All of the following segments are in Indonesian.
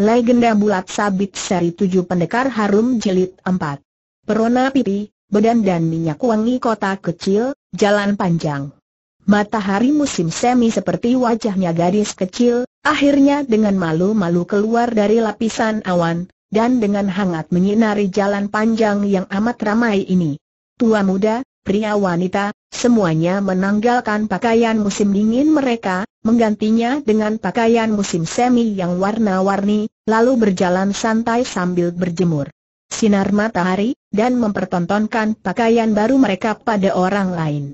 Legenda bulat sabit seri tujuh pendekar harum jelit empat. Perona pipi, bedan dan minyak wangi kota kecil, jalan panjang. Matahari musim semi seperti wajahnya gadis kecil, akhirnya dengan malu-malu keluar dari lapisan awan, dan dengan hangat menyinari jalan panjang yang amat ramai ini. Tua muda, pria wanita, Semuanya menanggalkan pakaian musim dingin mereka, menggantinya dengan pakaian musim semi yang warna-warni, lalu berjalan santai sambil berjemur sinar matahari, dan mempertontonkan pakaian baru mereka pada orang lain.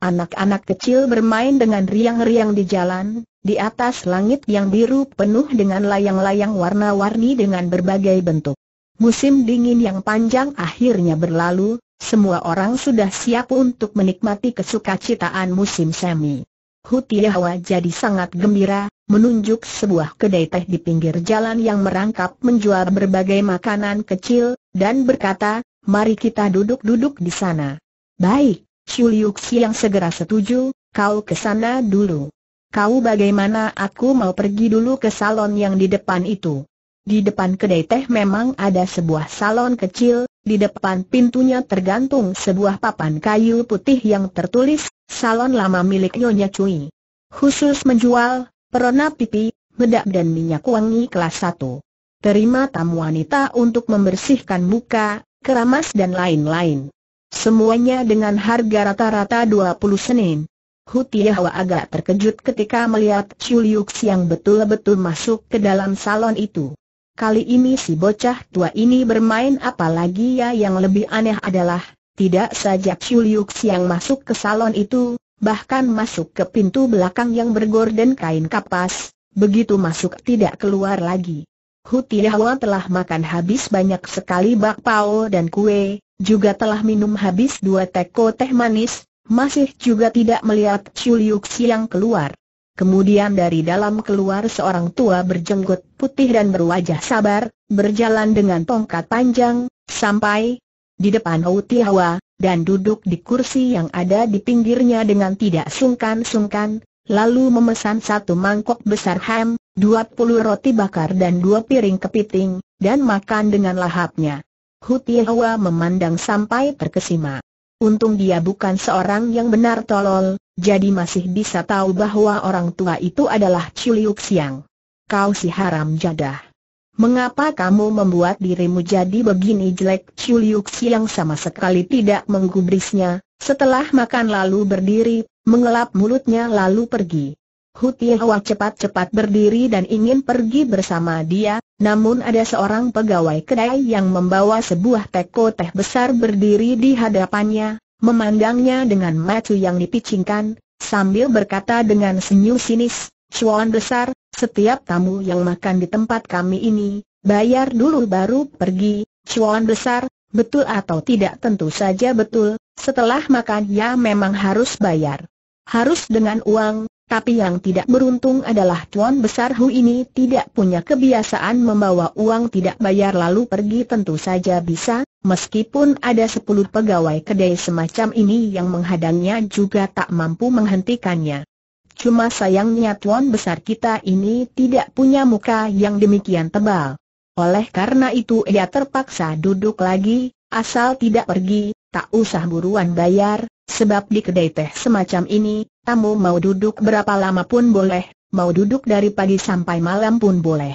Anak-anak kecil bermain dengan riang-riang di jalan, di atas langit yang biru penuh dengan layang-layang warna-warni dengan berbagai bentuk. Musim dingin yang panjang akhirnya berlalu, semua orang sudah siap untuk menikmati kesukacitaan musim semi. Hutiawa jadi sangat gembira, menunjuk sebuah kedai teh di pinggir jalan yang merangkap menjual berbagai makanan kecil, dan berkata, mari kita duduk-duduk di sana. Baik, Shuliuxi yang segera setuju, kau ke sana dulu. Kau bagaimana aku mau pergi dulu ke salon yang di depan itu. Di depan kedai teh memang ada sebuah salon kecil, di depan pintunya tergantung sebuah papan kayu putih yang tertulis, salon lama milik Nyonya Cui. Khusus menjual, perona pipi, bedak dan minyak wangi kelas satu. Terima tamu wanita untuk membersihkan muka, keramas dan lain-lain. Semuanya dengan harga rata-rata 20 senin. Hutiahwa agak terkejut ketika melihat Chuliuks yang betul-betul masuk ke dalam salon itu. Kali ini si bocah tua ini bermain apa lagi ya yang lebih aneh adalah, tidak saja Chiu Liuk yang masuk ke salon itu, bahkan masuk ke pintu belakang yang bergorden kain kapas, begitu masuk tidak keluar lagi. Hutiahwa telah makan habis banyak sekali bakpao dan kue, juga telah minum habis dua teko teh manis, masih juga tidak melihat Chiu Liuk yang keluar. Kemudian dari dalam keluar seorang tua berjenggot putih dan berwajah sabar, berjalan dengan tongkat panjang, sampai di depan Hawa, dan duduk di kursi yang ada di pinggirnya dengan tidak sungkan-sungkan, lalu memesan satu mangkok besar ham, dua puluh roti bakar dan dua piring kepiting, dan makan dengan lahapnya. Hawa memandang sampai terkesima. Untung dia bukan seorang yang benar tolol, jadi masih bisa tahu bahwa orang tua itu adalah Ciliuk Siang. Kau si haram jadah. Mengapa kamu membuat dirimu jadi begini jelek? Ciliuk Siang sama sekali tidak menggubrisnya, setelah makan lalu berdiri, mengelap mulutnya lalu pergi. Hutiawa cepat-cepat berdiri dan ingin pergi bersama dia, namun ada seorang pegawai kedai yang membawa sebuah teko teh besar berdiri di hadapannya, memandangnya dengan macu yang dipicingkan, sambil berkata dengan senyum sinis, Cuan besar, setiap tamu yang makan di tempat kami ini, bayar dulu baru pergi, Cuan besar, betul atau tidak tentu saja betul, setelah makan ya memang harus bayar. Harus dengan uang, tapi yang tidak beruntung adalah Tuan Besar Hu ini tidak punya kebiasaan membawa uang tidak bayar lalu pergi tentu saja bisa, meskipun ada sepuluh pegawai kedai semacam ini yang menghadangnya juga tak mampu menghentikannya. Cuma sayangnya Tuan Besar kita ini tidak punya muka yang demikian tebal. Oleh karena itu ia terpaksa duduk lagi, asal tidak pergi, tak usah buruan bayar, sebab di kedai teh semacam ini, tamu mau duduk berapa lama pun boleh, mau duduk dari pagi sampai malam pun boleh.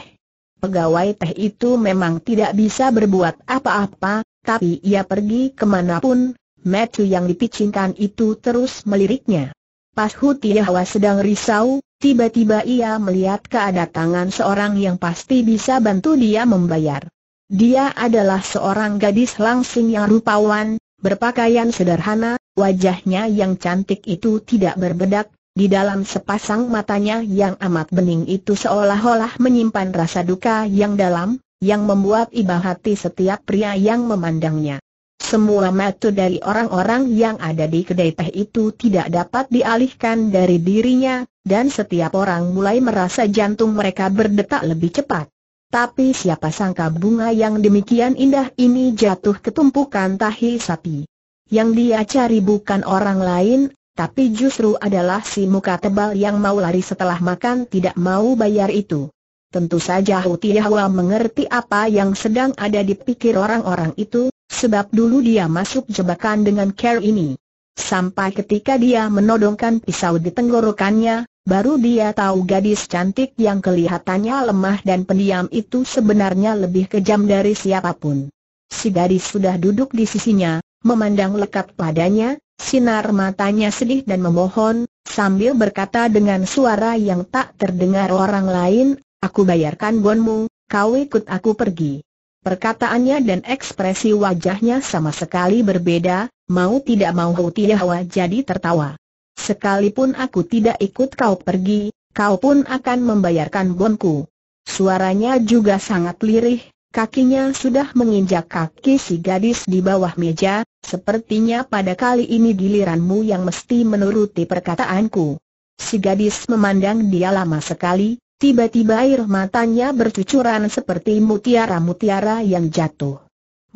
Pegawai teh itu memang tidak bisa berbuat apa-apa, tapi ia pergi kemanapun, Matthew yang dipicingkan itu terus meliriknya. Pas hutiahwa sedang risau, tiba-tiba ia melihat keadaan tangan seorang yang pasti bisa bantu dia membayar. Dia adalah seorang gadis langsing yang rupawan, Berpakaian sederhana, wajahnya yang cantik itu tidak berbedak, di dalam sepasang matanya yang amat bening itu seolah-olah menyimpan rasa duka yang dalam, yang membuat iba hati setiap pria yang memandangnya. Semua mata dari orang-orang yang ada di kedai teh itu tidak dapat dialihkan dari dirinya, dan setiap orang mulai merasa jantung mereka berdetak lebih cepat. Tapi siapa sangka bunga yang demikian indah ini jatuh ketumpukan tahi sapi. Yang dia cari bukan orang lain, tapi justru adalah si muka tebal yang mau lari setelah makan tidak mau bayar itu. Tentu saja Hutiahwa mengerti apa yang sedang ada di pikir orang-orang itu, sebab dulu dia masuk jebakan dengan care ini. Sampai ketika dia menodongkan pisau di tenggorokannya, Baru dia tahu gadis cantik yang kelihatannya lemah dan pendiam itu sebenarnya lebih kejam dari siapapun. Si gadis sudah duduk di sisinya, memandang lekat padanya, sinar matanya sedih dan memohon, sambil berkata dengan suara yang tak terdengar orang lain, Aku bayarkan bonmu, kau ikut aku pergi. Perkataannya dan ekspresi wajahnya sama sekali berbeda, mau tidak mau Hutiahwa jadi tertawa. Sekalipun aku tidak ikut kau pergi, kau pun akan membayarkan bonku. Suaranya juga sangat lirih, kakinya sudah menginjak kaki si gadis di bawah meja, sepertinya pada kali ini giliranmu yang mesti menuruti perkataanku. Si gadis memandang dia lama sekali, tiba-tiba air matanya bercucuran seperti mutiara-mutiara yang jatuh.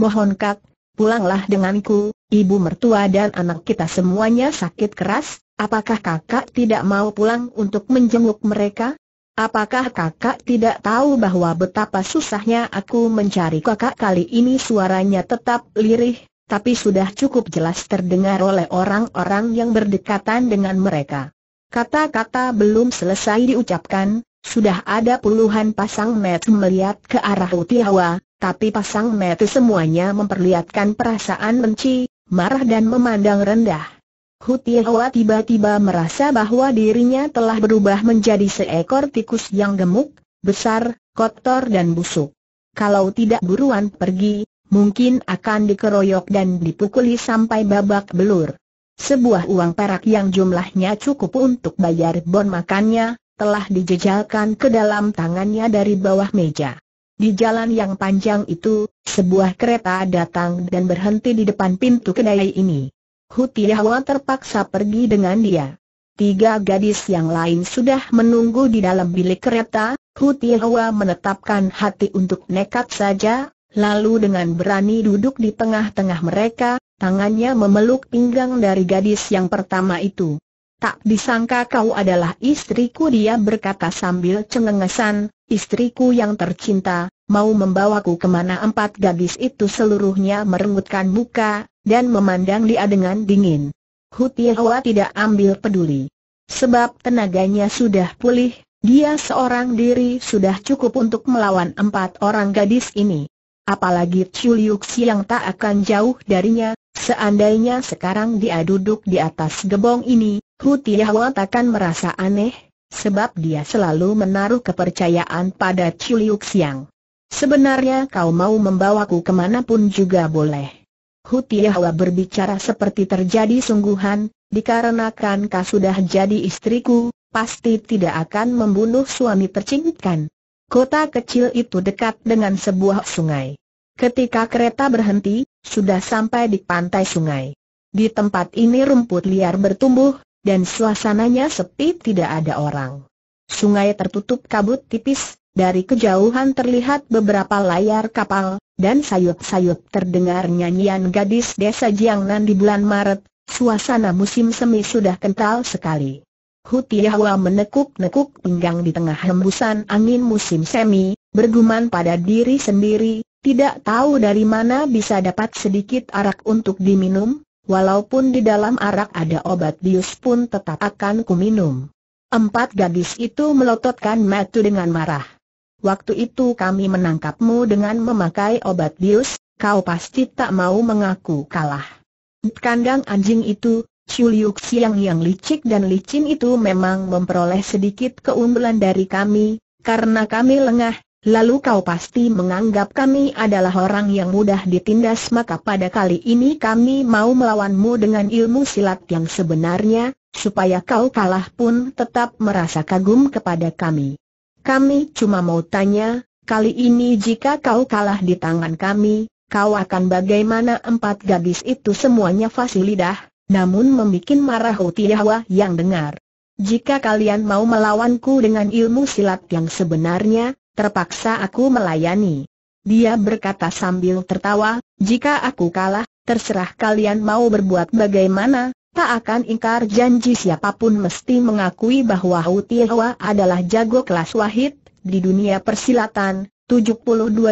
Mohon kak, pulanglah denganku, ibu mertua dan anak kita semuanya sakit keras, Apakah kakak tidak mau pulang untuk menjenguk mereka? Apakah kakak tidak tahu bahwa betapa susahnya aku mencari kakak kali ini suaranya tetap lirih, tapi sudah cukup jelas terdengar oleh orang-orang yang berdekatan dengan mereka. Kata-kata belum selesai diucapkan, sudah ada puluhan pasang mata melihat ke arah Utiawa, tapi pasang mata semuanya memperlihatkan perasaan benci, marah dan memandang rendah. Hutiawa tiba-tiba merasa bahwa dirinya telah berubah menjadi seekor tikus yang gemuk, besar, kotor dan busuk. Kalau tidak buruan pergi, mungkin akan dikeroyok dan dipukuli sampai babak belur. Sebuah uang perak yang jumlahnya cukup untuk bayar bon makannya, telah dijejalkan ke dalam tangannya dari bawah meja. Di jalan yang panjang itu, sebuah kereta datang dan berhenti di depan pintu kedai ini. Hutiawa terpaksa pergi dengan dia. Tiga gadis yang lain sudah menunggu di dalam bilik kereta, Hutiawa menetapkan hati untuk nekat saja, lalu dengan berani duduk di tengah-tengah mereka, tangannya memeluk pinggang dari gadis yang pertama itu. Tak disangka kau adalah istriku dia berkata sambil cengengesan, istriku yang tercinta, mau membawaku kemana empat gadis itu seluruhnya merengutkan muka, dan memandang dia dengan dingin. Tiehoa tidak ambil peduli. Sebab tenaganya sudah pulih, dia seorang diri sudah cukup untuk melawan empat orang gadis ini. Apalagi Chuliuksi yang tak akan jauh darinya, seandainya sekarang dia duduk di atas gebong ini, Tiehoa takkan merasa aneh, sebab dia selalu menaruh kepercayaan pada Chuliuksiang. Sebenarnya kau mau membawaku kemanapun juga boleh. Hutiawa berbicara seperti terjadi sungguhan, dikarenakan kau sudah jadi istriku, pasti tidak akan membunuh suami tercintakan. Kota kecil itu dekat dengan sebuah sungai. Ketika kereta berhenti, sudah sampai di pantai sungai. Di tempat ini rumput liar bertumbuh, dan suasananya sepi tidak ada orang. Sungai tertutup kabut tipis, dari kejauhan terlihat beberapa layar kapal, dan sayup-sayup terdengar nyanyian gadis desa Jiangnan di bulan Maret, suasana musim semi sudah kental sekali. Hutiahua menekuk-nekuk pinggang di tengah hembusan angin musim semi, bergumam pada diri sendiri, tidak tahu dari mana bisa dapat sedikit arak untuk diminum, Walaupun di dalam arak ada obat bius pun tetap akan kuminum. Empat gadis itu melototkan matu dengan marah. Waktu itu kami menangkapmu dengan memakai obat bius, kau pasti tak mau mengaku kalah. Kandang anjing itu, Chuliuk Siang yang licik dan licin itu memang memperoleh sedikit keunggulan dari kami, karena kami lengah, lalu kau pasti menganggap kami adalah orang yang mudah ditindas maka pada kali ini kami mau melawanmu dengan ilmu silat yang sebenarnya, supaya kau kalah pun tetap merasa kagum kepada kami. Kami cuma mau tanya, kali ini jika kau kalah di tangan kami, kau akan bagaimana empat gadis itu semuanya fasilidah, namun membuat marah Utiahwa yang dengar. Jika kalian mau melawanku dengan ilmu silat yang sebenarnya, terpaksa aku melayani. Dia berkata sambil tertawa, jika aku kalah, terserah kalian mau berbuat bagaimana, Tak akan ingkar janji siapapun mesti mengakui bahwa Hu adalah jago kelas wahid di dunia persilatan. 72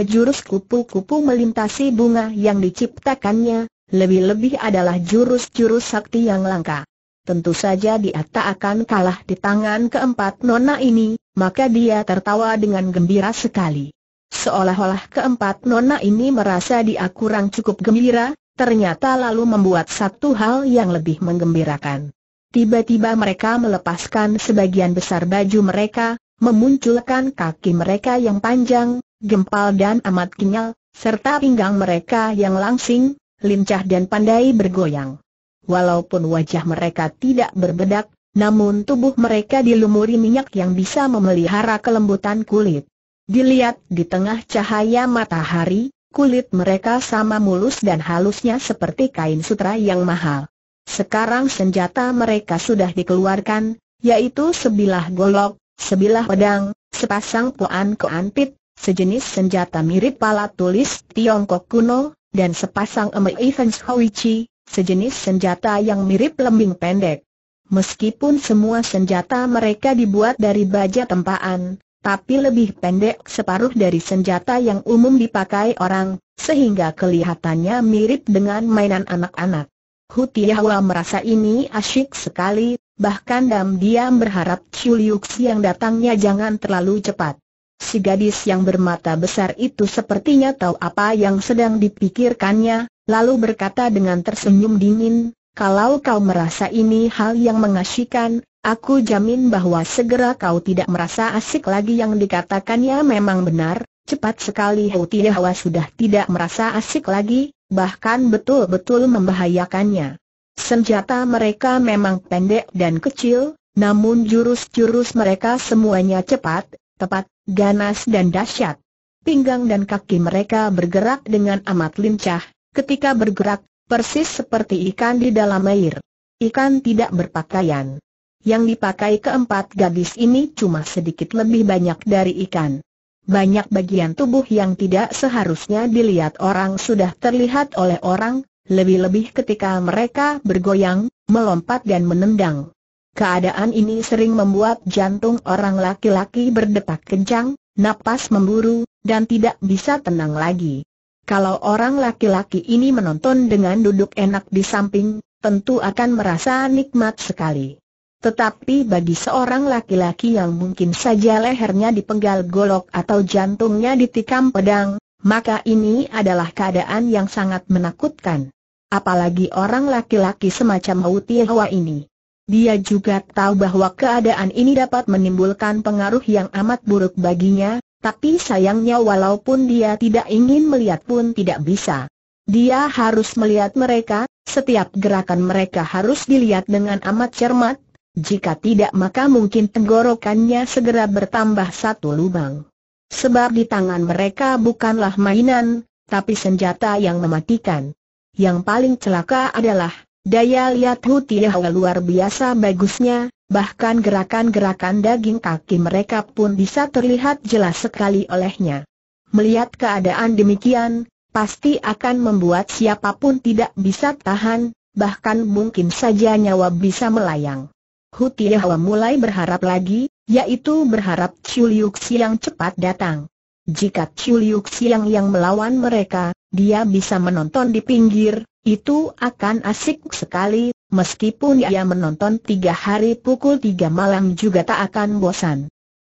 jurus kupu-kupu melintasi bunga yang diciptakannya, lebih-lebih adalah jurus-jurus sakti yang langka. Tentu saja dia tak akan kalah di tangan keempat nona ini, maka dia tertawa dengan gembira sekali. Seolah-olah keempat nona ini merasa dia kurang cukup gembira, ternyata lalu membuat satu hal yang lebih menggembirakan. Tiba-tiba mereka melepaskan sebagian besar baju mereka, memunculkan kaki mereka yang panjang, gempal dan amat kenyal, serta pinggang mereka yang langsing, lincah dan pandai bergoyang. Walaupun wajah mereka tidak berbedak, namun tubuh mereka dilumuri minyak yang bisa memelihara kelembutan kulit. Dilihat di tengah cahaya matahari, Kulit mereka sama mulus dan halusnya seperti kain sutra yang mahal. Sekarang senjata mereka sudah dikeluarkan, yaitu sebilah golok, sebilah pedang, sepasang poan keanpit, sejenis senjata mirip pala tulis Tiongkok kuno, dan sepasang emei Evans Hoichi, sejenis senjata yang mirip lembing pendek. Meskipun semua senjata mereka dibuat dari baja tempaan, tapi lebih pendek separuh dari senjata yang umum dipakai orang, sehingga kelihatannya mirip dengan mainan anak-anak. Hutiahwa merasa ini asyik sekali, bahkan diam-diam berharap Chuliuks yang datangnya jangan terlalu cepat. Si gadis yang bermata besar itu sepertinya tahu apa yang sedang dipikirkannya, lalu berkata dengan tersenyum dingin, kalau kau merasa ini hal yang mengasyikan, Aku jamin bahwa segera kau tidak merasa asik lagi yang dikatakannya memang benar, cepat sekali Hou Tiawa sudah tidak merasa asik lagi, bahkan betul-betul membahayakannya. Senjata mereka memang pendek dan kecil, namun jurus-jurus mereka semuanya cepat, tepat, ganas dan dahsyat. Pinggang dan kaki mereka bergerak dengan amat lincah, ketika bergerak, persis seperti ikan di dalam air. Ikan tidak berpakaian. Yang dipakai keempat gadis ini cuma sedikit lebih banyak dari ikan. Banyak bagian tubuh yang tidak seharusnya dilihat orang sudah terlihat oleh orang, lebih-lebih ketika mereka bergoyang, melompat dan menendang. Keadaan ini sering membuat jantung orang laki-laki berdetak kencang, napas memburu, dan tidak bisa tenang lagi. Kalau orang laki-laki ini menonton dengan duduk enak di samping, tentu akan merasa nikmat sekali. Tetapi bagi seorang laki-laki yang mungkin saja lehernya dipenggal golok atau jantungnya ditikam pedang, maka ini adalah keadaan yang sangat menakutkan. Apalagi orang laki-laki semacam Uti Hawa ini. Dia juga tahu bahwa keadaan ini dapat menimbulkan pengaruh yang amat buruk baginya, tapi sayangnya walaupun dia tidak ingin melihat pun tidak bisa. Dia harus melihat mereka, setiap gerakan mereka harus dilihat dengan amat cermat, jika tidak maka mungkin tenggorokannya segera bertambah satu lubang. Sebab di tangan mereka bukanlah mainan, tapi senjata yang mematikan. Yang paling celaka adalah, daya lihat hutiah luar biasa bagusnya, bahkan gerakan-gerakan daging kaki mereka pun bisa terlihat jelas sekali olehnya. Melihat keadaan demikian, pasti akan membuat siapapun tidak bisa tahan, bahkan mungkin saja nyawa bisa melayang. Hu Tiehua mulai berharap lagi, yaitu berharap Chiu Liu Xiang cepat datang. Jika Chiu Liu Xiang yang melawan mereka, dia bisa menonton di pinggir, itu akan asik sekali, meskipun ia menonton tiga hari pukul tiga malam juga tak akan bosan.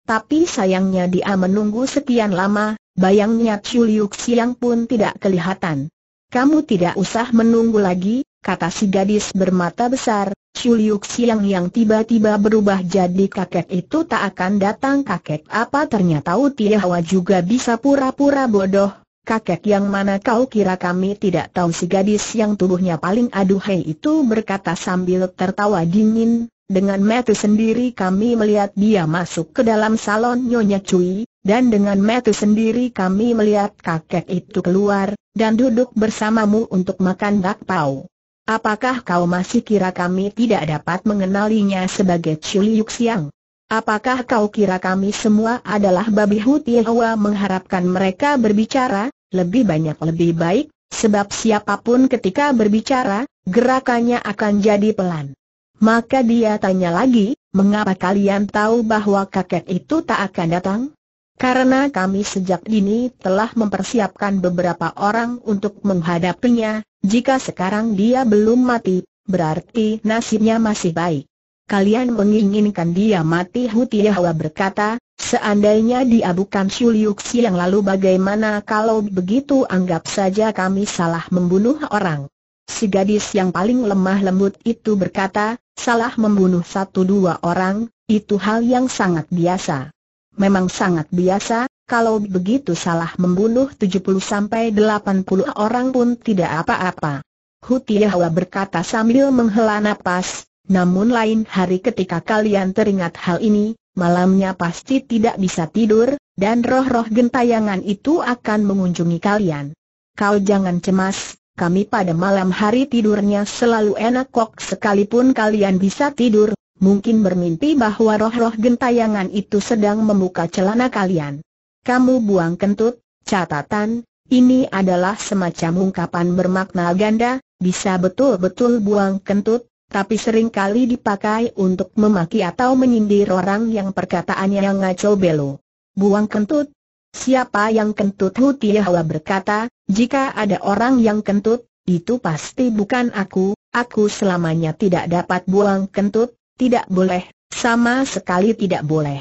Tapi sayangnya dia menunggu sekian lama, bayangnya Chiu Liu Xiang pun tidak kelihatan. Kamu tidak usah menunggu lagi, kata si gadis bermata besar, Chuliuk Siang yang tiba-tiba berubah jadi kakek itu tak akan datang kakek apa ternyata hawa juga bisa pura-pura bodoh, kakek yang mana kau kira kami tidak tahu si gadis yang tubuhnya paling aduhai itu berkata sambil tertawa dingin, dengan metu sendiri kami melihat dia masuk ke dalam salon Nyonya cuy, dan dengan metu sendiri kami melihat kakek itu keluar, dan duduk bersamamu untuk makan bakpao. Apakah kau masih kira kami tidak dapat mengenalinya sebagai Chuli Yuxiang? Apakah kau kira kami semua adalah babi Hutiawa mengharapkan mereka berbicara, lebih banyak lebih baik, sebab siapapun ketika berbicara, gerakannya akan jadi pelan. Maka dia tanya lagi, mengapa kalian tahu bahwa kakek itu tak akan datang? Karena kami sejak dini telah mempersiapkan beberapa orang untuk menghadapinya, jika sekarang dia belum mati, berarti nasibnya masih baik. Kalian menginginkan dia mati Hutiahwa berkata, seandainya dia bukan yang lalu bagaimana kalau begitu anggap saja kami salah membunuh orang. Si gadis yang paling lemah lembut itu berkata, salah membunuh satu dua orang, itu hal yang sangat biasa. Memang sangat biasa, kalau begitu salah membunuh 70-80 orang pun tidak apa-apa. Hutiyahwa berkata sambil menghela nafas. namun lain hari ketika kalian teringat hal ini, malamnya pasti tidak bisa tidur, dan roh-roh gentayangan itu akan mengunjungi kalian. Kau jangan cemas, kami pada malam hari tidurnya selalu enak kok sekalipun kalian bisa tidur, mungkin bermimpi bahwa roh-roh gentayangan itu sedang membuka celana kalian. Kamu buang kentut, catatan, ini adalah semacam ungkapan bermakna ganda, bisa betul-betul buang kentut, tapi seringkali dipakai untuk memaki atau menyindir orang yang perkataannya yang ngaco belo. Buang kentut? Siapa yang kentut Hutiawa berkata, jika ada orang yang kentut, itu pasti bukan aku, aku selamanya tidak dapat buang kentut, tidak boleh, sama sekali tidak boleh.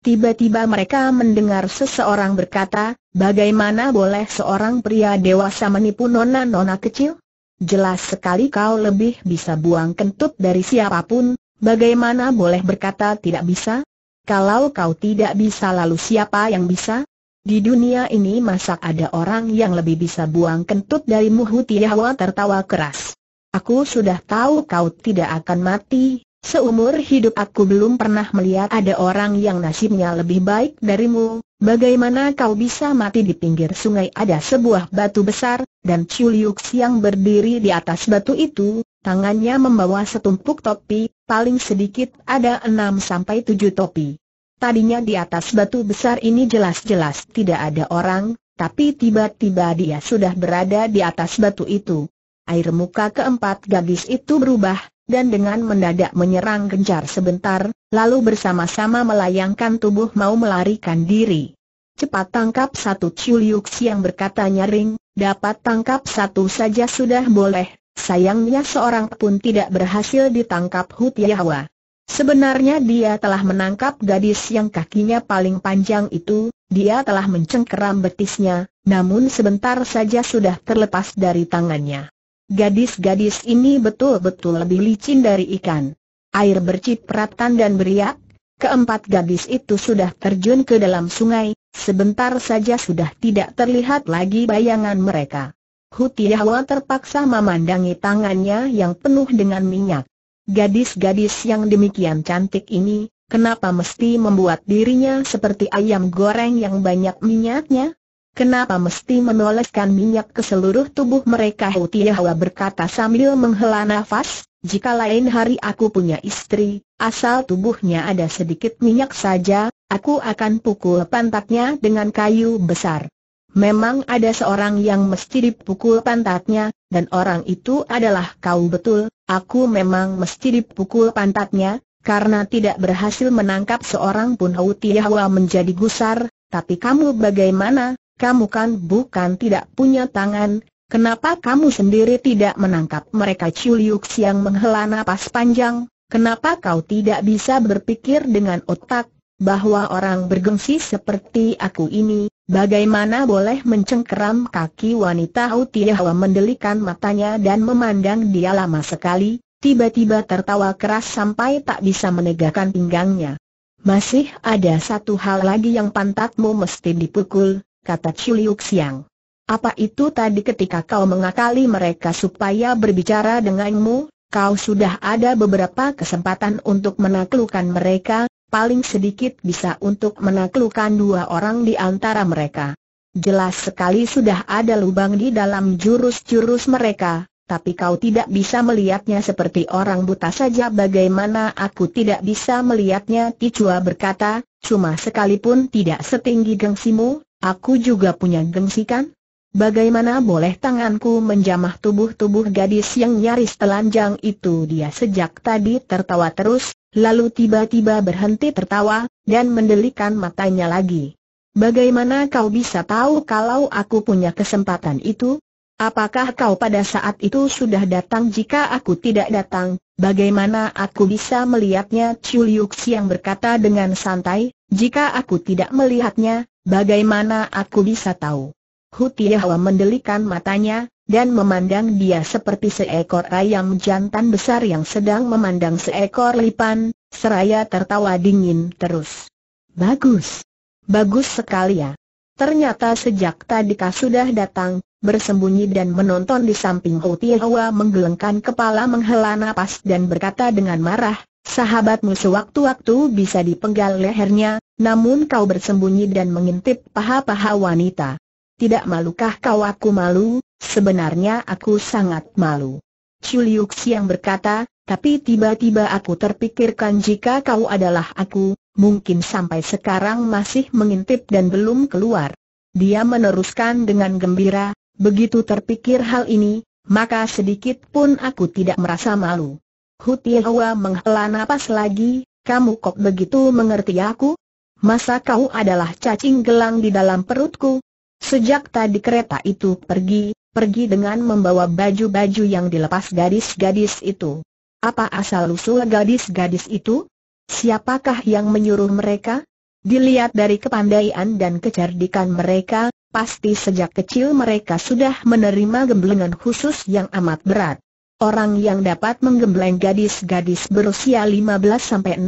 Tiba-tiba mereka mendengar seseorang berkata, bagaimana boleh seorang pria dewasa menipu nona-nona kecil? Jelas sekali kau lebih bisa buang kentut dari siapapun, bagaimana boleh berkata tidak bisa? Kalau kau tidak bisa lalu siapa yang bisa? Di dunia ini masak ada orang yang lebih bisa buang kentut dari muhutiyahwa tertawa keras. Aku sudah tahu kau tidak akan mati, Seumur hidup aku belum pernah melihat ada orang yang nasibnya lebih baik darimu. Bagaimana kau bisa mati di pinggir sungai ada sebuah batu besar, dan Chuliuk yang berdiri di atas batu itu, tangannya membawa setumpuk topi, paling sedikit ada enam sampai tujuh topi. Tadinya di atas batu besar ini jelas-jelas tidak ada orang, tapi tiba-tiba dia sudah berada di atas batu itu. Air muka keempat gadis itu berubah, dan dengan mendadak menyerang gencar sebentar, lalu bersama-sama melayangkan tubuh mau melarikan diri. Cepat tangkap satu Chuliuk yang berkata nyaring, dapat tangkap satu saja sudah boleh, sayangnya seorang pun tidak berhasil ditangkap Yahwa. Sebenarnya dia telah menangkap gadis yang kakinya paling panjang itu, dia telah mencengkeram betisnya, namun sebentar saja sudah terlepas dari tangannya. Gadis-gadis ini betul-betul lebih licin dari ikan. Air bercipratan dan beriak, keempat gadis itu sudah terjun ke dalam sungai, sebentar saja sudah tidak terlihat lagi bayangan mereka. Hutiawa terpaksa memandangi tangannya yang penuh dengan minyak. Gadis-gadis yang demikian cantik ini, kenapa mesti membuat dirinya seperti ayam goreng yang banyak minyaknya? Kenapa mesti menoleskan minyak ke seluruh tubuh mereka? Hutiahwa berkata sambil menghela nafas, jika lain hari aku punya istri, asal tubuhnya ada sedikit minyak saja, aku akan pukul pantatnya dengan kayu besar. Memang ada seorang yang mesti dipukul pantatnya, dan orang itu adalah kau betul, aku memang mesti dipukul pantatnya, karena tidak berhasil menangkap seorang pun Hutiahwa menjadi gusar, tapi kamu bagaimana, kamu kan bukan tidak punya tangan, kenapa kamu sendiri tidak menangkap mereka Ciliuk yang menghela napas panjang, kenapa kau tidak bisa berpikir dengan otak, bahwa orang bergengsi seperti aku ini, bagaimana boleh mencengkeram kaki wanita Utiahwa mendelikan matanya dan memandang dia lama sekali, tiba-tiba tertawa keras sampai tak bisa menegakkan pinggangnya. Masih ada satu hal lagi yang pantatmu mesti dipukul, kata Chuliu Xiang. Apa itu tadi ketika kau mengakali mereka supaya berbicara denganmu, kau sudah ada beberapa kesempatan untuk menaklukkan mereka, paling sedikit bisa untuk menaklukkan dua orang di antara mereka. Jelas sekali sudah ada lubang di dalam jurus-jurus mereka, tapi kau tidak bisa melihatnya seperti orang buta saja bagaimana aku tidak bisa melihatnya Ticua berkata, cuma sekalipun tidak setinggi gengsimu, Aku juga punya gengsikan? Bagaimana boleh tanganku menjamah tubuh-tubuh gadis yang nyaris telanjang itu dia sejak tadi tertawa terus, lalu tiba-tiba berhenti tertawa, dan mendelikan matanya lagi. Bagaimana kau bisa tahu kalau aku punya kesempatan itu? Apakah kau pada saat itu sudah datang jika aku tidak datang? Bagaimana aku bisa melihatnya? Chu yang berkata dengan santai, jika aku tidak melihatnya, Bagaimana aku bisa tahu? Hutiahwa mendelikan matanya, dan memandang dia seperti seekor ayam jantan besar yang sedang memandang seekor lipan, seraya tertawa dingin terus. Bagus. Bagus sekali ya. Ternyata sejak tadika sudah datang, bersembunyi dan menonton di samping Hutiahwa menggelengkan kepala menghela nafas dan berkata dengan marah, sahabatmu sewaktu-waktu bisa dipenggal lehernya, namun kau bersembunyi dan mengintip paha-paha wanita. Tidak malukah kau aku malu? Sebenarnya aku sangat malu. Chuliuk yang berkata, tapi tiba-tiba aku terpikirkan jika kau adalah aku, mungkin sampai sekarang masih mengintip dan belum keluar. Dia meneruskan dengan gembira, begitu terpikir hal ini, maka sedikit pun aku tidak merasa malu. Hutiawa menghela napas lagi, kamu kok begitu mengerti aku? Masa kau adalah cacing gelang di dalam perutku? Sejak tadi kereta itu pergi, pergi dengan membawa baju-baju yang dilepas gadis-gadis itu. Apa asal-usul gadis-gadis itu? Siapakah yang menyuruh mereka? Dilihat dari kepandaian dan kecerdikan mereka, pasti sejak kecil mereka sudah menerima gemblengan khusus yang amat berat. Orang yang dapat menggembleng gadis-gadis berusia 15-16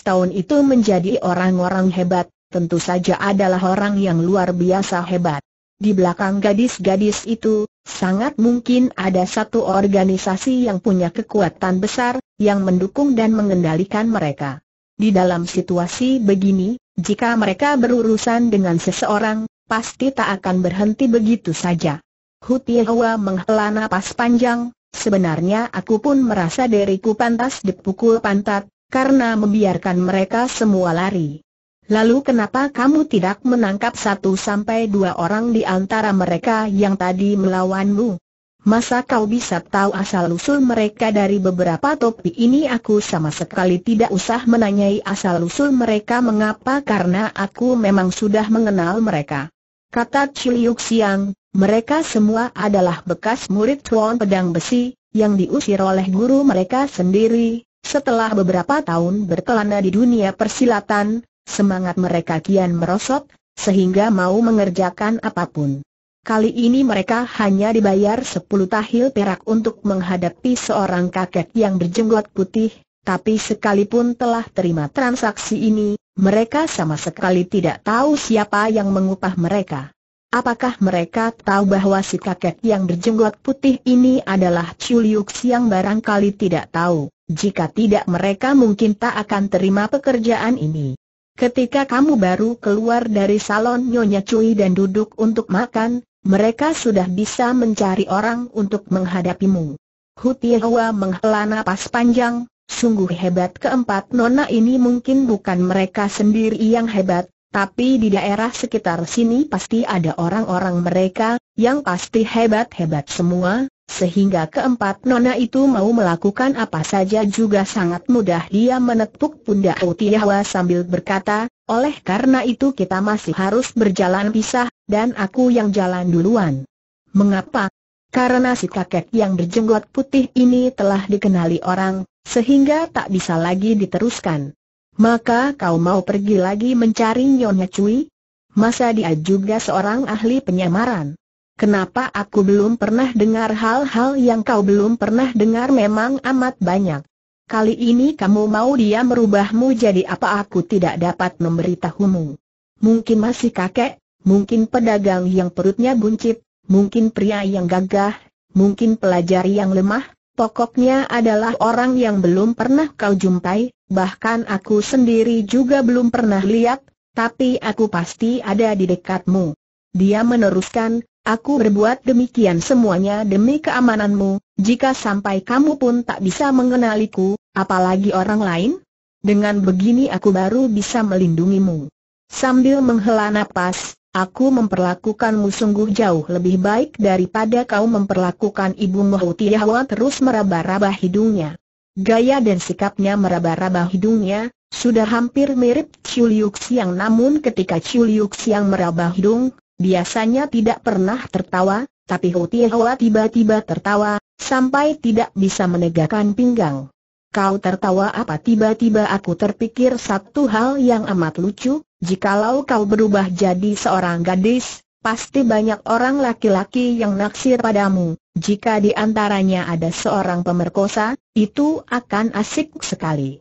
tahun itu menjadi orang-orang hebat, tentu saja adalah orang yang luar biasa hebat. Di belakang gadis-gadis itu, sangat mungkin ada satu organisasi yang punya kekuatan besar, yang mendukung dan mengendalikan mereka. Di dalam situasi begini, jika mereka berurusan dengan seseorang, pasti tak akan berhenti begitu saja. Huti Hwa menghela napas panjang, Sebenarnya aku pun merasa diriku pantas dipukul pantat, karena membiarkan mereka semua lari. Lalu kenapa kamu tidak menangkap satu sampai dua orang di antara mereka yang tadi melawanmu? Masa kau bisa tahu asal-usul mereka dari beberapa topi ini aku sama sekali tidak usah menanyai asal-usul mereka mengapa karena aku memang sudah mengenal mereka. Kata Ciliuk Siang, mereka semua adalah bekas murid Tuan Pedang Besi, yang diusir oleh guru mereka sendiri. Setelah beberapa tahun berkelana di dunia persilatan, semangat mereka kian merosot, sehingga mau mengerjakan apapun. Kali ini mereka hanya dibayar sepuluh tahil perak untuk menghadapi seorang kakek yang berjenggot putih, tapi sekalipun telah terima transaksi ini, mereka sama sekali tidak tahu siapa yang mengupah mereka. Apakah mereka tahu bahwa si kakek yang berjenggot putih ini adalah Chuliuk yang barangkali tidak tahu? Jika tidak mereka mungkin tak akan terima pekerjaan ini. Ketika kamu baru keluar dari salon Nyonya Cui dan duduk untuk makan, mereka sudah bisa mencari orang untuk menghadapimu. Hutihawa menghela napas panjang, sungguh hebat keempat nona ini mungkin bukan mereka sendiri yang hebat, tapi di daerah sekitar sini pasti ada orang-orang mereka, yang pasti hebat-hebat semua, sehingga keempat nona itu mau melakukan apa saja juga sangat mudah dia menepuk pundak Utiawa sambil berkata, oleh karena itu kita masih harus berjalan pisah, dan aku yang jalan duluan. Mengapa? Karena si kakek yang berjenggot putih ini telah dikenali orang, sehingga tak bisa lagi diteruskan. Maka kau mau pergi lagi mencari Nyonya Cui? Masa dia juga seorang ahli penyamaran? Kenapa aku belum pernah dengar hal-hal yang kau belum pernah dengar memang amat banyak. Kali ini kamu mau dia merubahmu jadi apa aku tidak dapat memberitahumu. Mungkin masih kakek, mungkin pedagang yang perutnya buncit, mungkin pria yang gagah, mungkin pelajar yang lemah, pokoknya adalah orang yang belum pernah kau jumpai, Bahkan aku sendiri juga belum pernah lihat, tapi aku pasti ada di dekatmu. Dia meneruskan, aku berbuat demikian semuanya demi keamananmu, jika sampai kamu pun tak bisa mengenaliku, apalagi orang lain. Dengan begini aku baru bisa melindungimu. Sambil menghela napas, aku memperlakukanmu sungguh jauh lebih baik daripada kau memperlakukan ibu Mohuti terus meraba-raba hidungnya. Gaya dan sikapnya meraba-raba hidungnya, sudah hampir mirip Chiu Liu Xiang namun ketika Chiu Liu Xiang meraba hidung, biasanya tidak pernah tertawa, tapi Hu Tiehua tiba-tiba tertawa, sampai tidak bisa menegakkan pinggang. Kau tertawa apa tiba-tiba aku terpikir satu hal yang amat lucu, jikalau kau berubah jadi seorang gadis, pasti banyak orang laki-laki yang naksir padamu. Jika di antaranya ada seorang pemerkosa, itu akan asik sekali.